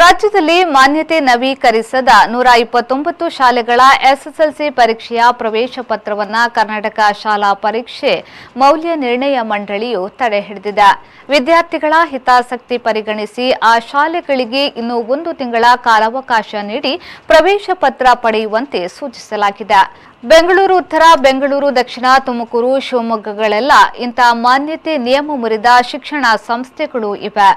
ರಾಜ್ಯದಲ್ಲಿ ಮಾನ್ಯತೆ ನವೀಕರಿಸದ ನೂರ ಇಪ್ಪತ್ತೊಂಬತ್ತು ಶಾಲೆಗಳ ಎಸ್ಎಸ್ಎಲ್ಸಿ ಪರೀಕ್ಷೆಯ ಪ್ರವೇಶ ಪತ್ರವನ್ನು ಕರ್ನಾಟಕ ಶಾಲಾ ಪರೀಕ್ಷೆ ಮೌಲ್ಯ ನಿರ್ಣಯ ಮಂಡಳಿಯು ತಡೆ ಹಿಡಿದಿದೆ ವಿದ್ಯಾರ್ಥಿಗಳ ಹಿತಾಸಕ್ತಿ ಪರಿಗಣಿಸಿ ಆ ಶಾಲೆಗಳಿಗೆ ಇನ್ನೂ ಒಂದು ತಿಂಗಳ ಕಾಲಾವಕಾಶ ನೀಡಿ ಪ್ರವೇಶ ಪತ್ರ ಪಡೆಯುವಂತೆ ಸೂಚಿಸಲಾಗಿದೆ ಬೆಂಗಳೂರು ಉತ್ತರ ಬೆಂಗಳೂರು ದಕ್ಷಿಣ ತುಮಕೂರು ಶಿವಮೊಗ್ಗಗಳೆಲ್ಲ ಇಂಥ ಮಾನ್ಯತೆ ನಿಯಮ ಮುರಿದ ಶಿಕ್ಷಣ ಸಂಸ್ಥೆಗಳು ಇವೆ